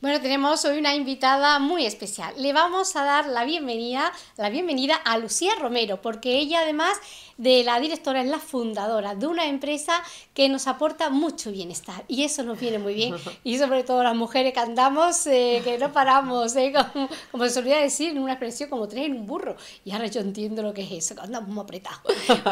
Bueno, tenemos hoy una invitada muy especial. Le vamos a dar la bienvenida, la bienvenida a Lucía Romero, porque ella además de la directora es la fundadora de una empresa que nos aporta mucho bienestar y eso nos viene muy bien. Y sobre todo las mujeres que andamos, eh, que no paramos, eh, como, se olvida decir en una expresión, como tres en un burro. Y ahora yo entiendo lo que es eso, que andamos muy apretados.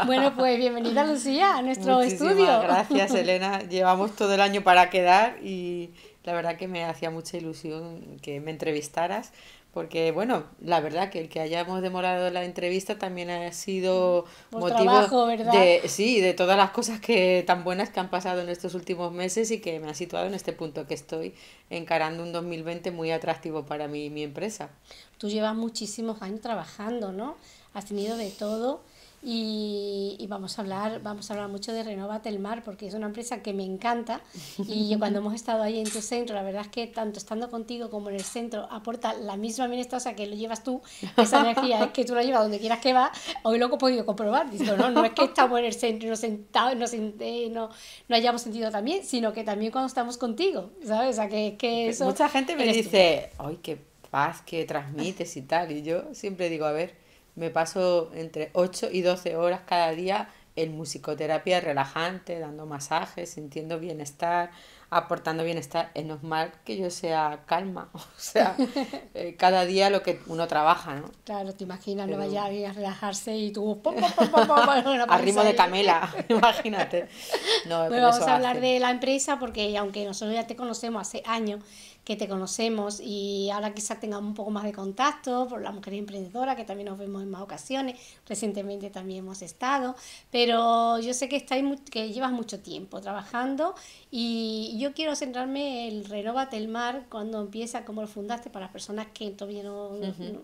Bueno, pues bienvenida Lucía a nuestro Muchísimas estudio. Gracias Elena, llevamos todo el año para quedar y la verdad que me hacía mucha ilusión que me entrevistaras, porque bueno, la verdad que el que hayamos demorado la entrevista también ha sido mm, pues motivo de sí, de todas las cosas que tan buenas que han pasado en estos últimos meses y que me han situado en este punto que estoy encarando un 2020 muy atractivo para mí mi empresa. Tú llevas muchísimos años trabajando, ¿no? Has tenido de todo y, y, vamos, a hablar, vamos a hablar mucho de Renovate el Mar porque es una empresa que me encanta y yo cuando hemos estado ahí en tu centro, la verdad es que tanto estando contigo como en el centro aporta la misma amistad o sea que lo llevas tú, esa energía es que tú la llevas donde quieras que va, hoy lo he podido comprobar, no, es que estamos en el centro y nos sentado nos, no, no hayamos sentido también, sino que también cuando estamos contigo, ¿sabes? O sea que, que eso... Mucha gente me dice, ay, qué paz que transmites y tal, y yo siempre digo, a ver me paso entre 8 y 12 horas cada día en musicoterapia relajante, dando masajes, sintiendo bienestar, aportando bienestar. Es normal que yo sea calma, o sea, cada día lo que uno trabaja, ¿no? Claro, te imaginas, no vaya a relajarse y tú... a ritmo de camela, imagínate. No, vamos a hablar de la empresa porque aunque nosotros ya te conocemos hace años, que te conocemos y ahora quizás tengamos un poco más de contacto por la mujer emprendedora, que también nos vemos en más ocasiones, recientemente también hemos estado, pero yo sé que, estáis, que llevas mucho tiempo trabajando y yo quiero centrarme en renovate el Mar, cuando empieza, cómo lo fundaste, para las personas que todavía no,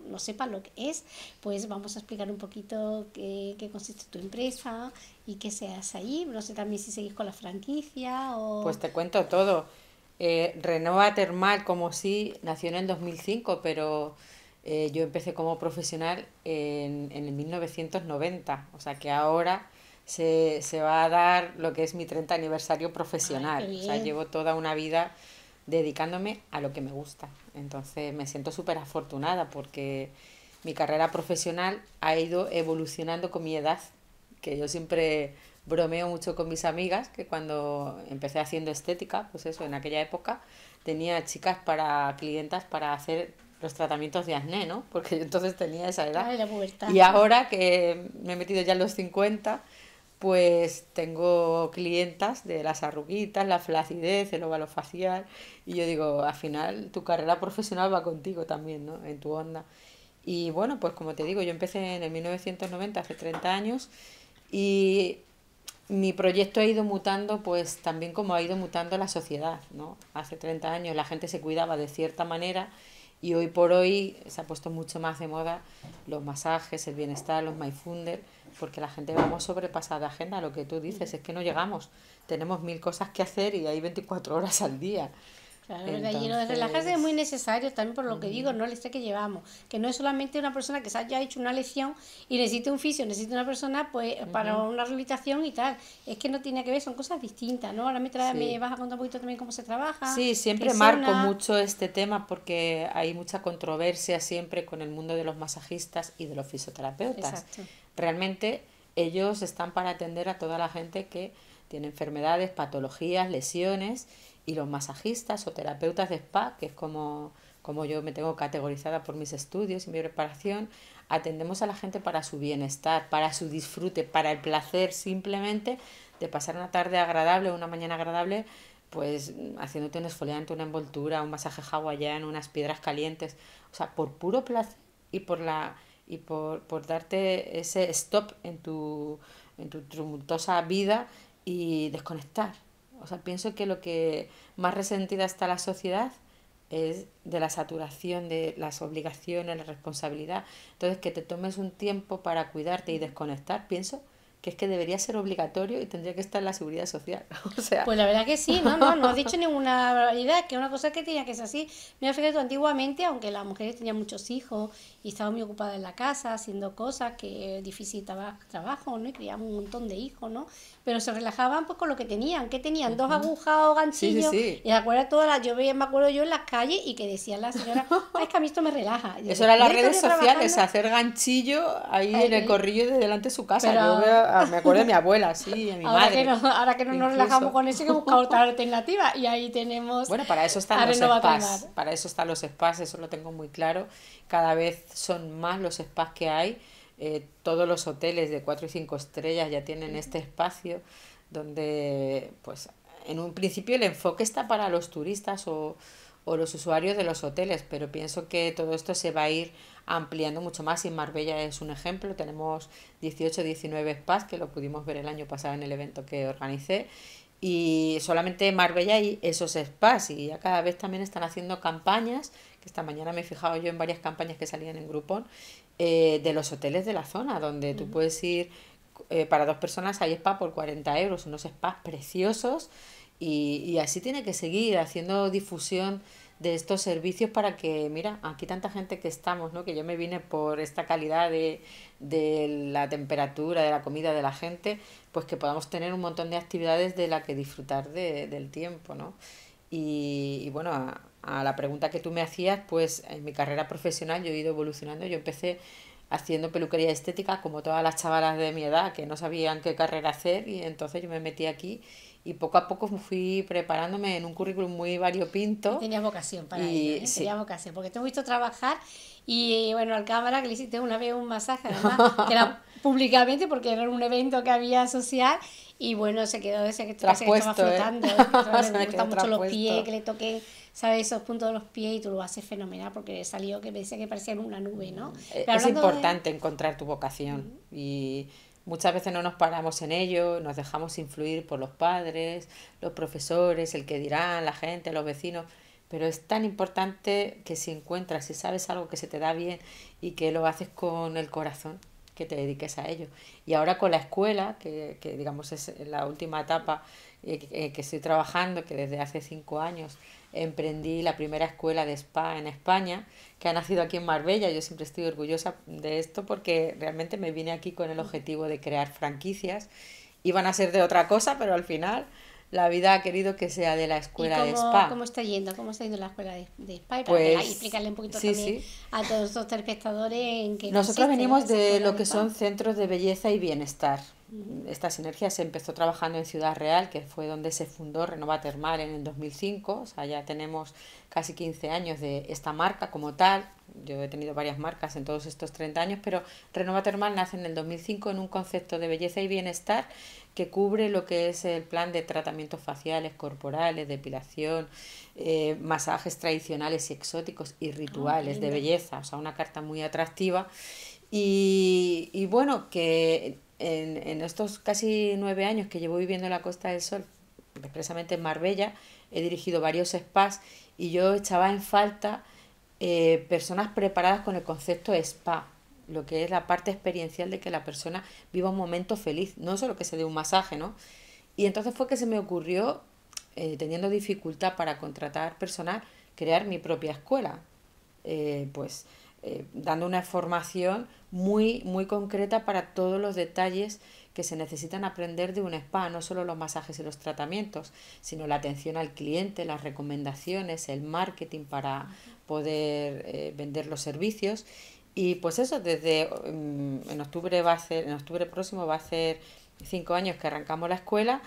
no, sepan lo que es, pues vamos a explicar un poquito qué, qué consiste tu empresa y qué se hace ahí no sé también si seguís con la franquicia o... Pues te cuento todo. Eh, Renova Termal como sí nació en el 2005, pero eh, yo empecé como profesional en, el 1990, o sea que ahora se, va a dar lo que es mi 30 aniversario profesional. o sea, llevo toda una vida dedicándome a lo que me gusta. Entonces me siento súper afortunada porque mi carrera profesional ha ido evolucionando con mi edad, que yo siempre bromeo mucho con mis amigas, que cuando empecé haciendo estética, pues eso, en aquella época, tenía chicas para clientas para hacer los tratamientos de acné, ¿no? Porque yo entonces tenía esa edad. Y ahora que me he metido ya en los 50, pues tengo clientas de las arruguitas, la flacidez, el óvalo facial. Y yo digo, al final tu carrera profesional va contigo también, ¿no? En tu onda. Y bueno, pues como te digo, yo empecé en el 1990, hace 30 años, y mi proyecto ha ido mutando, pues también como ha ido mutando la sociedad, ¿no? Hace 30 años la gente se cuidaba de cierta manera y hoy por hoy se ha puesto mucho más de moda los masajes, el bienestar, los mindfulness, porque la gente vamos sobrepasada agenda, lo que tú dices, es que no llegamos, tenemos mil cosas que hacer y hay 24 horas al día. Claro, y lo de relajarse es muy necesario también por lo que digo, no el estrés que llevamos, que no es solamente una persona que se haya hecho una lesión y necesita un fisio, necesita una persona pues eh, para una rehabilitación y tal, es que no tiene que ver, son cosas distintas, ¿no? Ahora me, trae, vas a contar un poquito también cómo se trabaja. Sí, siempre marco mucho este tema porque hay mucha controversia siempre con el mundo de los masajistas y de los fisioterapeutas. Realmente ellos están para atender a toda la gente que tiene enfermedades, patologías, lesiones y los masajistas o terapeutas de spa, que es como, como yo me tengo categorizada por mis estudios y mi preparación, atendemos a la gente para su bienestar, para su disfrute, para el placer simplemente de pasar una tarde agradable, una mañana agradable, pues haciéndote un esfoliante, una envoltura, un masaje hawaiano, unas piedras calientes, o sea, por puro placer y por la y por, darte ese stop en tu, en tu tumultuosa vida y desconectar. O sea, pienso que lo que más resentida está la sociedad es de la saturación de las obligaciones, la responsabilidad. Entonces, que te tomes un tiempo para cuidarte y desconectar, pienso, que es que debería ser obligatorio y tendría que estar en la seguridad social. O sea... Pues la verdad que sí, no, no, no has dicho ninguna barbaridad, que una cosa que tenía que ser así. Mira, fíjate, antiguamente, aunque las mujeres tenían muchos hijos y estaban muy ocupadas en la casa, haciendo cosas que difícil trabajo, ¿no? Y criaban un montón de hijos, ¿no? Pero se relajaban pues con lo que tenían, que tenían dos agujas o ganchillos. Y me acuerdo todas las, yo me acuerdo yo en las calles y que decían las señoras, es que a mí esto me relaja. Eso eran las redes sociales, hacer ganchillo ahí en el corrillo de delante de su casa. Ah, me acuerdo de mi abuela, sí, mi ahora Que no, ahora que no nos relajamos con eso, hay que buscar otra alternativa. Y ahí tenemos. Bueno, para eso están los spas. Para eso están los spas, eso lo tengo muy claro. Cada vez son más los spas que hay. Eh, todos los hoteles de 4 y 5 estrellas ya tienen este espacio donde, pues, en un principio el enfoque está para los turistas o o los usuarios de los hoteles, pero pienso que todo esto se va a ir ampliando mucho más y Marbella es un ejemplo. Tenemos 18, 19 spas que lo pudimos ver el año pasado en el evento que organicé y solamente Marbella y esos spas y ya cada vez también están haciendo campañas, que esta mañana me he fijado yo en varias campañas que salían en Groupon, eh, de los hoteles de la zona, donde tú puedes ir eh, para dos personas hay spa por 40 euros, unos spas preciosos y, y así tiene que seguir haciendo difusión de estos servicios para que, mira, aquí tanta gente que estamos, ¿no? que yo me vine por esta calidad de, la temperatura, de la comida de la gente, pues que podamos tener un montón de actividades de la que disfrutar de, del tiempo. ¿no? Y, bueno, a, la pregunta que tú me hacías, pues en mi carrera profesional yo he ido evolucionando, yo empecé haciendo peluquería estética como todas las chavalas de mi edad que no sabían qué carrera hacer y entonces yo me metí aquí y poco a poco fui preparándome en un currículum muy variopinto. tenías vocación para y, ello, ¿eh? tenías vocación, porque te he visto trabajar y bueno, al cámara que le hiciste una vez un masaje, además, que era públicamente porque era un evento que había social y bueno, se quedó ese que, ¿eh? ¿eh? que estaba flotando, me gustan mucho los pies, que le toqué, ¿sabes? Esos puntos de los pies y tú lo haces fenomenal porque salió que me decía que parecía una nube, ¿no? es importante encontrar tu vocación y Muchas veces no nos paramos en ello, nos dejamos influir por los padres, los profesores, el que dirán, la gente, los vecinos, pero es tan importante que si encuentras, si sabes algo que se te da bien y que lo haces con el corazón, que te dediques a ello. Y ahora con la escuela, que, digamos es la última etapa eh, eh, que estoy trabajando, que desde hace cinco años emprendí la primera escuela de spa en España, que ha nacido aquí en Marbella. Yo siempre estoy orgullosa de esto porque realmente me vine aquí con el objetivo de crear franquicias. Iban a ser de otra cosa, pero al final la vida ha querido que sea de la escuela de spa. ¿Cómo está yendo? ¿Cómo está yendo la escuela de, spa? Y para pues, explicarle un poquito también a todos los espectadores en qué Nosotros venimos de lo que son centros de belleza y bienestar esta sinergia se empezó trabajando en Ciudad Real, que fue donde se fundó Renova Termal en el 2005. O sea, ya tenemos casi 15 años de esta marca como tal. Yo he tenido varias marcas en todos estos 30 años, pero Renova Termal nace en el 2005 en un concepto de belleza y bienestar que cubre lo que es el plan de tratamientos faciales, corporales, depilación, eh, masajes tradicionales y exóticos y ah, rituales de belleza. O sea, una carta muy atractiva. Y, y, bueno, que en, estos casi nueve años que llevo viviendo en la Costa del Sol, expresamente en Marbella, he dirigido varios spas y yo echaba en falta eh, personas preparadas con el concepto spa, lo que es la parte experiencial de que la persona viva un momento feliz, no solo que se dé un masaje, ¿no? Y entonces fue que se me ocurrió, eh, teniendo dificultad para contratar personal, crear mi propia escuela. Eh, pues eh, dando una formación muy, muy concreta para todos los detalles que se necesitan aprender de un spa, no solo los masajes y los tratamientos, sino la atención al cliente, las recomendaciones, el marketing para poder eh, vender los servicios. Y pues eso, desde mm, en octubre va a ser, en octubre próximo va a ser cinco años que arrancamos la escuela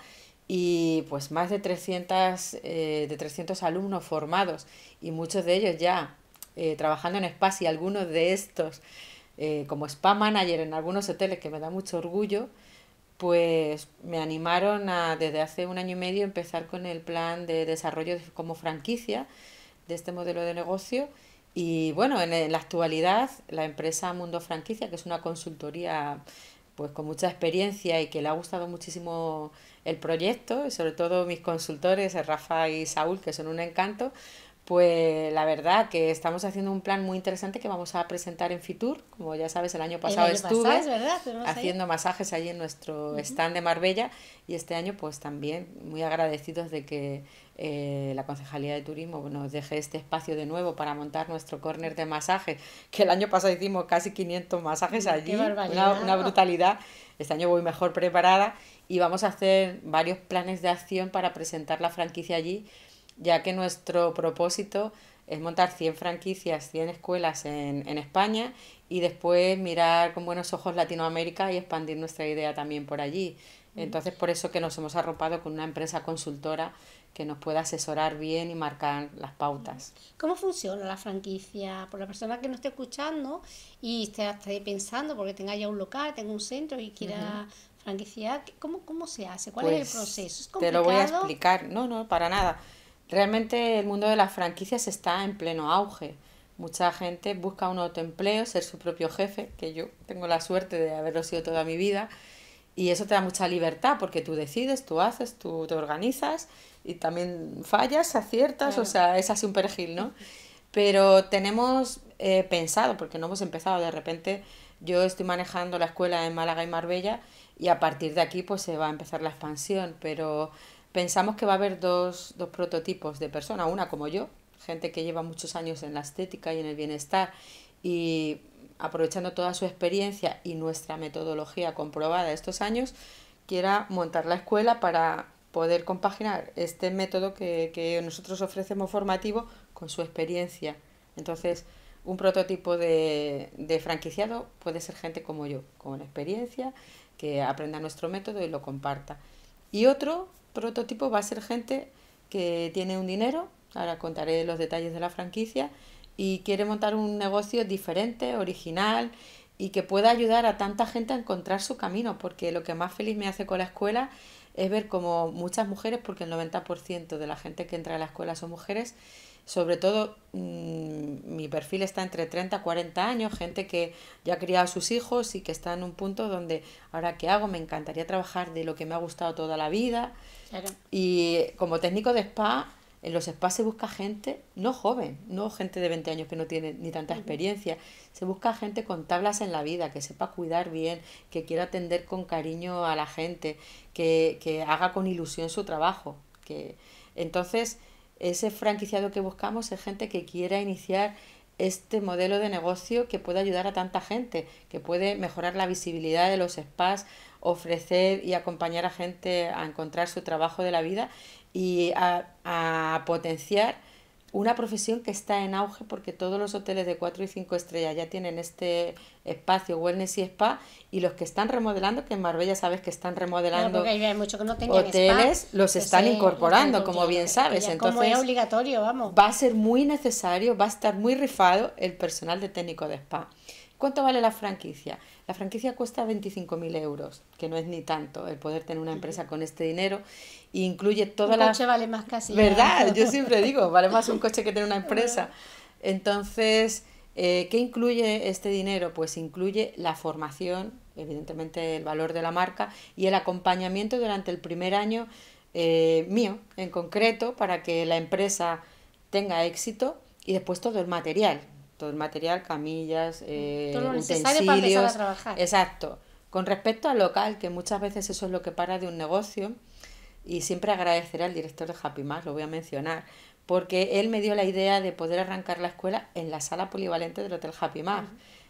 y pues más de 300, eh, de 300 alumnos formados y muchos de ellos ya eh, trabajando en spa y algunos de estos, eh, como spa manager en algunos hoteles, que me da mucho orgullo, pues me animaron a desde hace un año y medio empezar con el plan de desarrollo como franquicia de este modelo de negocio. Y bueno, en la actualidad la empresa Mundo Franquicia, que es una consultoría pues con mucha experiencia y que le ha gustado muchísimo el proyecto, y sobre todo mis consultores, Rafa y Saúl, que son un encanto, pues la verdad que estamos haciendo un plan muy interesante que vamos a presentar en Fitur. Como ya sabes, el año pasado estuve haciendo masajes allí en nuestro stand de Marbella y este año pues también muy agradecidos de que eh, la Concejalía de Turismo nos deje este espacio de nuevo para montar nuestro corner de masaje que el año pasado hicimos casi 500 masajes allí, una brutalidad. Este año voy mejor preparada y vamos a hacer varios planes de acción para presentar la franquicia allí ya que nuestro propósito es montar 100 franquicias, 100 escuelas en, en España y después mirar con buenos ojos Latinoamérica y expandir nuestra idea también por allí. Mm. Entonces, por eso que nos hemos arropado con una empresa consultora que nos pueda asesorar bien y marcar las pautas. Mm. ¿Cómo funciona la franquicia? Por la persona que no esté escuchando y esté, pensando, porque tenga ya un local, tenga un centro y quiera franquiciar, ¿cómo, ¿cómo se hace? ¿Cuál es el pues proceso? Te lo voy a explicar. No, no, para nada. Realmente el mundo de las franquicias está en pleno auge. Mucha gente busca un autoempleo, ser su propio jefe, que yo tengo la suerte de haberlo sido toda mi vida, y eso te da mucha libertad porque tú decides, tú haces, tú te organizas y también fallas, aciertas, o sea, es así un perejil, ¿no? Pero tenemos eh, pensado, porque no hemos empezado, de repente yo estoy manejando la escuela en Málaga y Marbella y a partir de aquí pues se va a empezar la expansión, pero pensamos que va a haber dos, prototipos de persona una como yo, gente que lleva muchos años en la estética y en el bienestar y aprovechando toda su experiencia y nuestra metodología comprobada estos años, quiera montar la escuela para poder compaginar este método que, nosotros ofrecemos formativo con su experiencia. Entonces, un prototipo de, de, franquiciado puede ser gente como yo, con experiencia, que aprenda nuestro método y lo comparta. Y otro prototipo va a ser gente que tiene un dinero, ahora contaré los detalles de la franquicia, y quiere montar un negocio diferente, original y que pueda ayudar a tanta gente a encontrar su camino, porque lo que más feliz me hace con la escuela es ver como muchas mujeres, porque el 90% de la gente que entra a la escuela son mujeres, sobre todo mm, mi perfil está entre 30 y 40 años, gente que ya ha criado a sus hijos y que está en un punto donde ahora qué hago, me encantaría trabajar de lo que me ha gustado toda la vida. Y como técnico de spa en los spas se busca gente no joven, no gente de 20 años que no tiene ni tanta experiencia, se busca gente con tablas en la vida, que sepa cuidar bien, que quiera atender con cariño a la gente, que, que haga con ilusión su trabajo. Que... Entonces, ese franquiciado que buscamos es gente que quiera iniciar este modelo de negocio que pueda ayudar a tanta gente, que puede mejorar la visibilidad de los spas ofrecer y acompañar a gente a encontrar su trabajo de la vida y a, potenciar una profesión que está en auge porque todos los hoteles de 4 y 5 estrellas ya tienen este espacio wellness y spa y los que están remodelando, que en Marbella sabes que están remodelando que no hoteles, los están incorporando, como bien sabes. Entonces, es obligatorio, vamos. Va a ser muy necesario, va a estar muy rifado el personal de técnico de spa. ¿Cuánto vale la franquicia? La franquicia cuesta 25.000 euros, que no es ni tanto el poder tener una empresa con este dinero. E incluye toda un coche vale más casi. ¿Verdad? Yo siempre digo, vale más un coche que tener una empresa. Entonces, eh, ¿qué incluye este dinero? Pues incluye la formación, evidentemente el valor de la marca y el acompañamiento durante el primer año eh, mío, en concreto, para que la empresa tenga éxito y después todo el material todo el material, camillas, eh, todo lo eh, necesario para empezar a trabajar. Exacto. Con respecto al local, que muchas veces eso es lo que para de un negocio, y siempre agradecer al director de Happy Más, lo voy a mencionar, porque él me dio la idea de poder arrancar la escuela en la sala polivalente del Hotel Happy Más.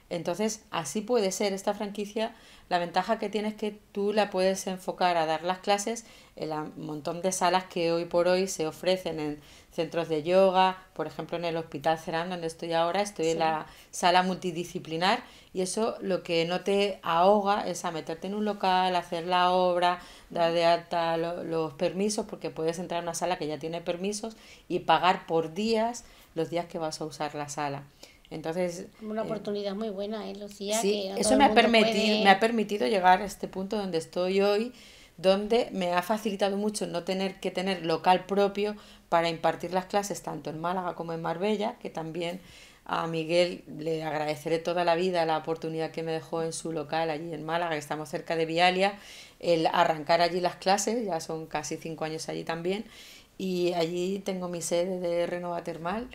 Entonces, así puede ser esta franquicia. La ventaja que tiene es que tú la puedes enfocar a dar las clases en un montón de salas que hoy por hoy se ofrecen en centros de yoga, por ejemplo en el Hospital Cerán donde estoy ahora, estoy en la sala multidisciplinar y eso lo que no te ahoga es a meterte en un local, hacer la obra, dar de alta los permisos, porque puedes entrar a una sala que ya tiene permisos y pagar por días los días que vas a usar la sala. Entonces... Una eh, oportunidad muy buena, ¿eh, Lucía? que eso me ha, permitido, me ha permitido llegar a este punto donde estoy hoy, donde me ha facilitado mucho no tener que tener local propio para impartir las clases tanto en Málaga como en Marbella, que también a Miguel le agradeceré toda la vida la oportunidad que me dejó en su local allí en Málaga, que estamos cerca de Vialia, el arrancar allí las clases, ya son casi cinco años allí también, y allí tengo mi sede de Renova Termal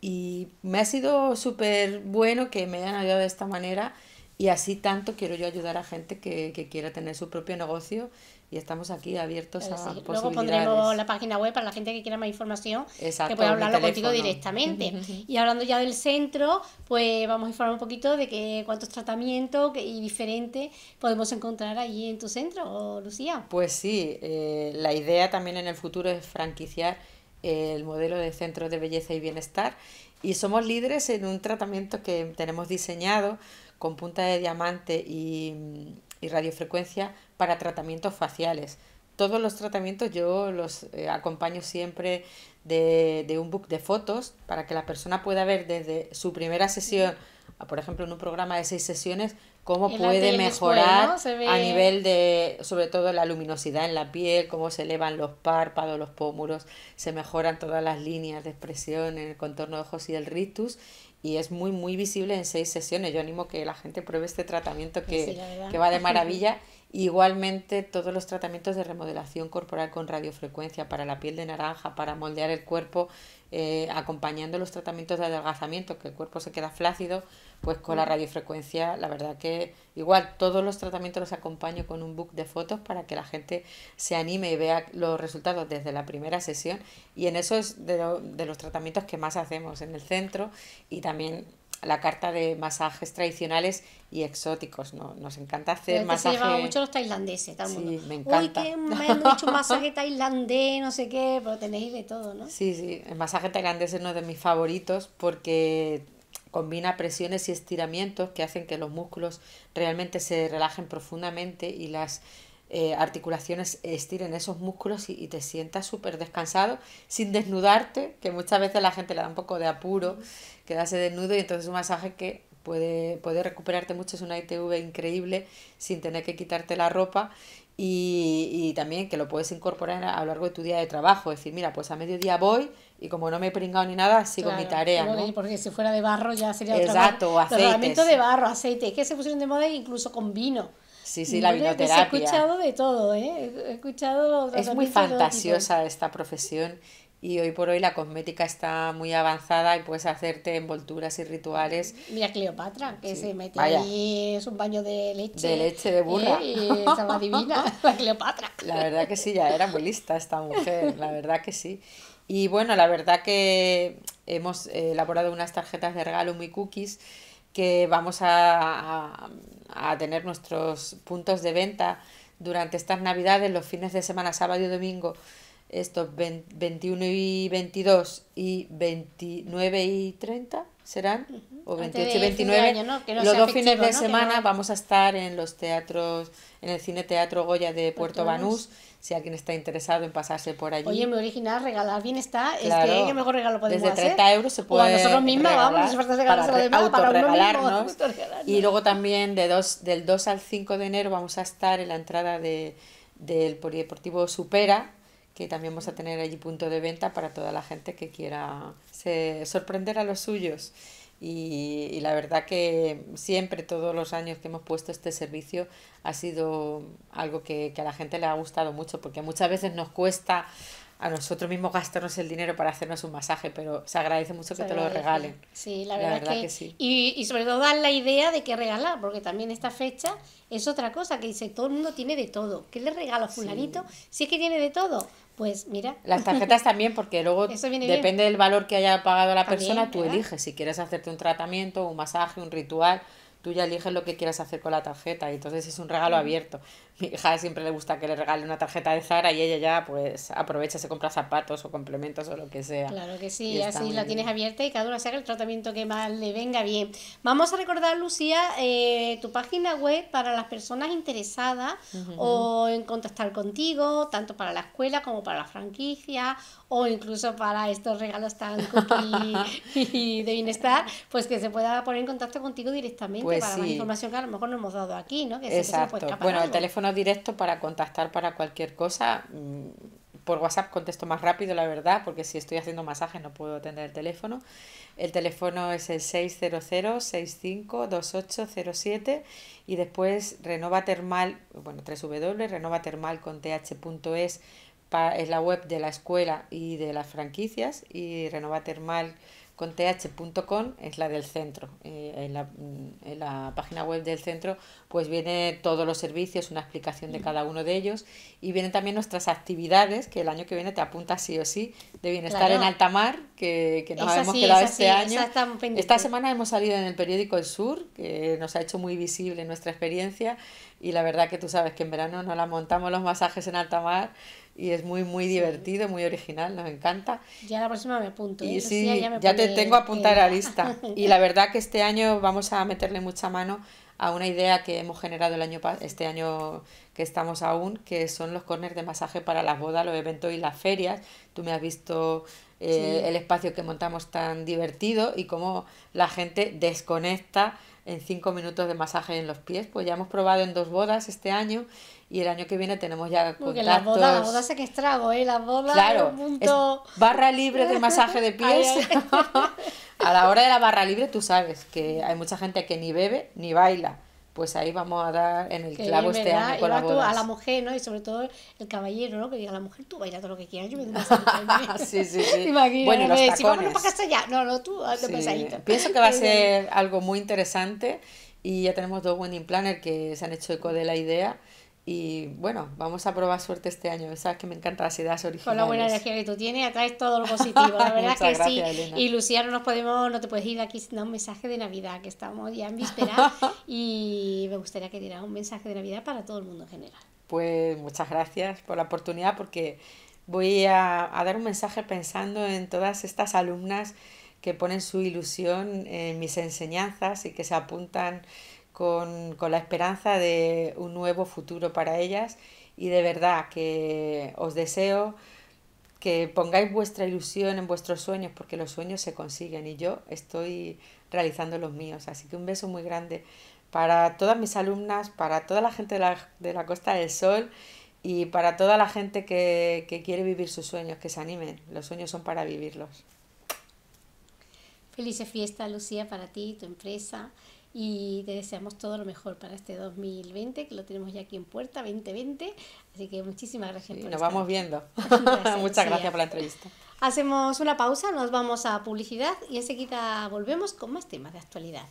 y me ha sido súper bueno que me hayan ayudado de esta manera y así tanto quiero yo ayudar a gente que, quiera tener su propio negocio y estamos aquí abiertos a posibilidades. Luego pondremos la página web para la gente que quiera más información, que pueda hablarlo contigo directamente. y hablando ya del centro, pues vamos a informar un poquito de que cuántos tratamientos y diferentes podemos encontrar allí en tu centro, Lucía. Pues sí, eh, la idea también en el futuro es franquiciar el modelo de centro de belleza y bienestar y somos líderes en un tratamiento que tenemos diseñado con punta de diamante y, radiofrecuencia para tratamientos faciales. Todos los tratamientos yo los eh, acompaño siempre de, de, un book de fotos para que la persona pueda ver desde su primera sesión, por ejemplo en un programa de seis sesiones, cómo puede mejorar a nivel de, sobre todo la luminosidad en la piel, cómo se elevan los párpados, los pómulos, se mejoran todas las líneas de expresión en el contorno de ojos y el rictus y es muy muy visible en seis sesiones. Yo animo que la gente pruebe este tratamiento pues que, va de maravilla. Igualmente todos los tratamientos de remodelación corporal con radiofrecuencia para la piel de naranja, para moldear el cuerpo, eh, acompañando los tratamientos de adelgazamiento, que el cuerpo se queda flácido, pues con la radiofrecuencia, la verdad que igual todos los tratamientos los acompaño con un book de fotos para que la gente se anime y vea los resultados desde la primera sesión. Y en eso es de, los tratamientos que más hacemos en el centro y también la carta de masajes tradicionales y exóticos, ¿no? Nos encanta hacer este masajes. mucho los tailandeses, también sí, me encanta. masaje tailandés, no sé qué, pero tenéis de todo, ¿no? Sí, sí, el masaje tailandés es uno de mis favoritos porque Combina presiones y estiramientos que hacen que los músculos realmente se relajen profundamente y las eh, articulaciones estiren esos músculos y, y te sientas súper descansado sin desnudarte, que muchas veces la gente le da un poco de apuro quedarse desnudo y entonces un masaje que puede, recuperarte mucho, es una ITV increíble sin tener que quitarte la ropa y, y, también que lo puedes incorporar a, lo largo de tu día de trabajo. Es decir, mira, pues a mediodía voy y como no me he pringado ni nada, sigo mi tarea. Porque si fuera de barro ya sería Exacto, otra cosa. Exacto, de barro, aceite, que se pusieron de moda incluso con vino. Sí, sí, la vinoterapia. he escuchado de todo, ¿eh? He escuchado... Es muy fantasiosa esta profesión y hoy por hoy la cosmética está muy avanzada y puedes hacerte envolturas y rituales. Mira Cleopatra, que se mete ahí, es un baño de leche. De leche de burra. ¿Eh? y estaba divina, la Cleopatra. La verdad que sí, ya era muy lista esta mujer, la verdad que sí. Y bueno, la verdad que hemos eh, elaborado unas tarjetas de regalo muy cookies que vamos a, a tener nuestros puntos de venta durante estas navidades, los fines de semana, sábado y domingo estos 21 y 22 y 29 y 30 serán, o 28 y 29, los dos fines de semana vamos a estar en los teatros, en el Cine Teatro Goya de Puerto, Banús, si alguien está interesado en pasarse por allí. Oye, mi original, regalar bien está, es que mejor regalo podemos Desde 30 euros se puede o nosotros mismos, vamos, para, para Y luego también de del 2 al 5 de enero vamos a estar en la entrada del Polideportivo Supera, que también vamos a tener allí punto de venta para toda la gente que quiera se, sorprender a los suyos. Y, la verdad que siempre, todos los años que hemos puesto este servicio, ha sido algo que, que a la gente le ha gustado mucho, porque muchas veces nos cuesta a nosotros mismos gastarnos el dinero para hacernos un masaje, pero se agradece mucho que te lo regalen. Sí, la verdad, que, sí. Y, y sobre todo dar la idea de qué regalar, porque también esta fecha es otra cosa que dice, todo el mundo tiene de todo. ¿Qué le regalo a fulanito sí. si es que tiene de todo? Pues mira. Las tarjetas también, porque luego depende del valor que haya pagado la persona, tú eliges si quieres hacerte un tratamiento, un masaje, un ritual tú ya eliges lo que quieras hacer con la tarjeta y entonces es un regalo mm. abierto. Mi hija siempre le gusta que le regale una tarjeta de Zara y ella ya pues aprovecha, se compra zapatos o complementos o lo que sea. Claro que sí, así la tienes abierta y cada uno haga el tratamiento que más le venga bien. Vamos a recordar, Lucía, eh, tu página web para las personas interesadas o en contactar contigo, tanto para la escuela como para la franquicia o incluso para estos regalos tan y de bienestar, pues que se pueda poner en contacto contigo directamente pues para la información que a lo mejor no hemos dado aquí, ¿no? Que Exacto. bueno, el teléfono directo para contactar para cualquier cosa. Mm, por WhatsApp contesto más rápido, la verdad, porque si estoy haciendo masaje no puedo tener el teléfono. El teléfono es el 600-65-2807 y después Renova Termal, bueno, TH.es es la web de la escuela y de las franquicias y renovatermal.th.com es la del centro. Eh, en, la, mm, la, página web del centro pues viene todos los servicios, una explicación de cada uno de ellos y vienen también nuestras actividades que el año que viene te apuntas sí o sí de bienestar en alta mar que, que nos esa hemos quedado este año. Esta semana hemos salido en el periódico El Sur que nos ha hecho muy visible nuestra experiencia y la verdad que tú sabes que en verano nos la montamos los masajes en alta mar y es muy, muy divertido, muy original, nos encanta. Ya la próxima me apunto. ¿eh? sí, ya, te tengo a apuntar a la lista. Y la verdad que este año vamos a meterle mucha mano a una idea que hemos generado el año este año que estamos aún, que son los corners de masaje para las bodas, los eventos y las ferias. Tú me has visto eh, el espacio que montamos tan divertido y cómo la gente desconecta en 5 minutos de masaje en los pies. Pues ya hemos probado en dos bodas este año y el año que viene tenemos ya contactos. Porque las bodas, las bodas se que estrago, ¿eh? Las bodas barra libre de masaje de pies. a la hora de la barra libre tú sabes que hay mucha gente que ni bebe ni baila pues ahí vamos a dar en el clavo este año con las bodas. A la mujer, ¿no? Y sobre todo el caballero, ¿no? Que diga, la mujer, tú baila todo lo que quieras, yo me doy Sí, sí, sí. bueno, los tacones. Si vámonos para casa ya. No, no, tú, hazte sí. Pienso que va a ser algo muy interesante y ya tenemos dos wedding planners que se han hecho eco de la idea y bueno, vamos a probar suerte este año. Sabes que me encantan las ideas originales. Con la buena energía que tú tienes, atraes todo lo positivo. La verdad es que sí. Y Lucía, no nos podemos, no te puedes ir aquí sin un mensaje de Navidad, que estamos ya en víspera. y me gustaría que dieras un mensaje de Navidad para todo el mundo en general. Pues muchas gracias por la oportunidad, porque voy a, a dar un mensaje pensando en todas estas alumnas que ponen su ilusión en mis enseñanzas y que se apuntan con, la esperanza de un nuevo futuro para ellas y de verdad que os deseo que pongáis vuestra ilusión en vuestros sueños, porque los sueños se consiguen y yo estoy realizando los míos. Así que un beso muy grande para todas mis alumnas, para toda la gente de la, Costa del Sol y para toda la gente que, que quiere vivir sus sueños, que se animen. Los sueños son para vivirlos. feliz fiesta Lucía, para ti y tu empresa y te deseamos todo lo mejor para este 2020, que lo tenemos ya aquí en puerta, 2020. Así que muchísimas gracias. nos vamos viendo. Muchas gracias por la entrevista. Hacemos una pausa, nos vamos a publicidad y enseguida volvemos con más temas de actualidad.